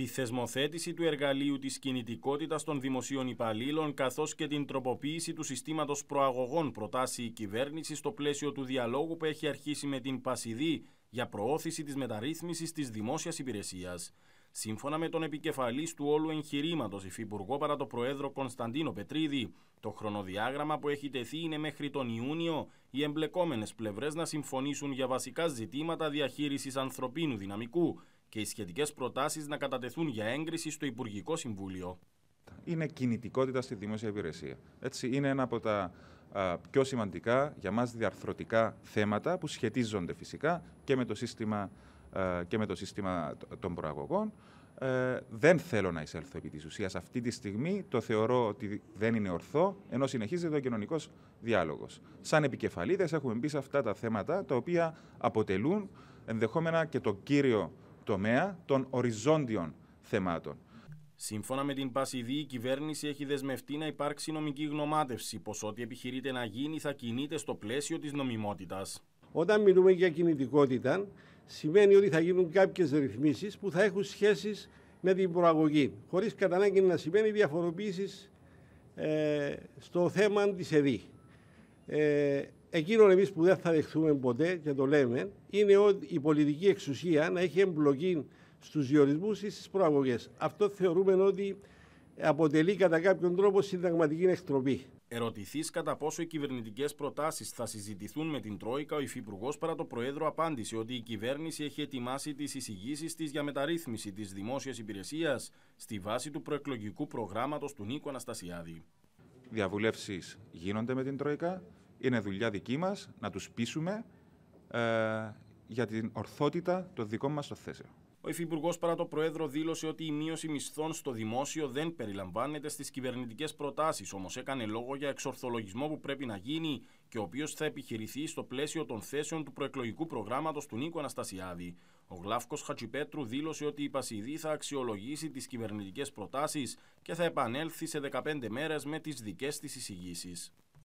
τη θεσμοθέτηση του εργαλείου της κινητικότητας των δημοσίων υπαλλήλων καθώς και την τροποποίηση του συστήματος προαγωγών προτάσει η κυβέρνηση στο πλαίσιο του διαλόγου που έχει αρχίσει με την Πασιδή για προώθηση της μεταρρύθμισης της δημόσιας υπηρεσίας. Σύμφωνα με τον επικεφαλή του όλου εγχειρήματος, υφυπουργό παρά το Προέδρο Κωνσταντίνο Πετρίδη, το χρονοδιάγραμμα που έχει τεθεί είναι μέχρι τον Ιούνιο οι εμπλεκόμενες πλευρές να συμφωνήσουν για βασικά ζητήματα διαχείρισης ανθρωπίνου δυναμικού και οι σχετικές προτάσεις να κατατεθούν για έγκριση στο Υπουργικό Συμβούλιο. Είναι κινητικότητα στη δημόσια υπηρεσία. Έτσι, είναι ένα από τα πιο σημαντικά για μας διαρθρωτικά θέματα που σχετίζονται φυσικά και με το σύστημα, και με το σύστημα των προαγωγών. Ε, δεν θέλω να εισέλθω επί της ουσίας. Αυτή τη στιγμή το θεωρώ ότι δεν είναι ορθό, ενώ συνεχίζεται ο κοινωνικός διάλογος. Σαν επικεφαλίδες, έχουμε μπει σε αυτά τα θέματα τα οποία αποτελούν ενδεχόμενα και το κύριο των οριζόντιων θεμάτων. Σύμφωνα με την Πασιδή, η κυβέρνηση έχει δεσμευτεί να υπάρξει νομική γνωμάτευση, πως ό,τι επιχειρείται να γίνει θα κινείται στο πλαίσιο της νομιμότητας. Όταν μιλούμε για κινητικότητα, σημαίνει ότι θα γίνουν κάποιες ρυθμίσεις που θα έχουν σχέσεις με την προαγωγή, χωρίς κατανάγκη να σημαίνει διαφοροποίησης ε, στο θέμα της ΕΔΗ. Ε, εκείνο εμείς που δεν θα δεχθούμε ποτέ και το λέμε, είναι ότι η πολιτική εξουσία να έχει εμπλοκή στους διορισμούς ή στις προαγωγές. Αυτό θεωρούμε ότι αποτελεί κατά κάποιον τρόπο συνταγματική εκτροπή. Ερωτηθείς κατά πόσο οι κυβερνητικές προτάσεις θα συζητηθούν με την Τρόικα, ο Υφυπουργός παρά το Προέδρο απάντησε ότι η κυβέρνηση έχει ετοιμάσει τις εισηγήσεις της για μεταρρύθμιση της δημόσιας υπηρεσίας στη βάση του προεκλογικού προγράμματος του Νίκο Αναστασιάδη. Διαβουλεύσεις γίνονται με την Τρόικα. Είναι δουλειά δική μας να τους πείσουμε ε, για την ορθότητα των δικών μας θέσεων. Ο Υφυπουργός παρά το Προέδρο δήλωσε ότι η μείωση μισθών στο δημόσιο δεν περιλαμβάνεται στις κυβερνητικές προτάσεις. Όμως έκανε λόγο για εξορθολογισμό που πρέπει να γίνει και ο οποίος θα επιχειρηθεί στο πλαίσιο των θέσεων του προεκλογικού προγράμματος του Νίκο Αναστασιάδη. Ο Γλάφκος Χατζιπέτρου δήλωσε ότι η Πασιδή θα αξιολογήσει τις κυβερνητικές προτάσεις και θα επανέλθει σε 15 μέρες με τις δικές της εισηγήσεις.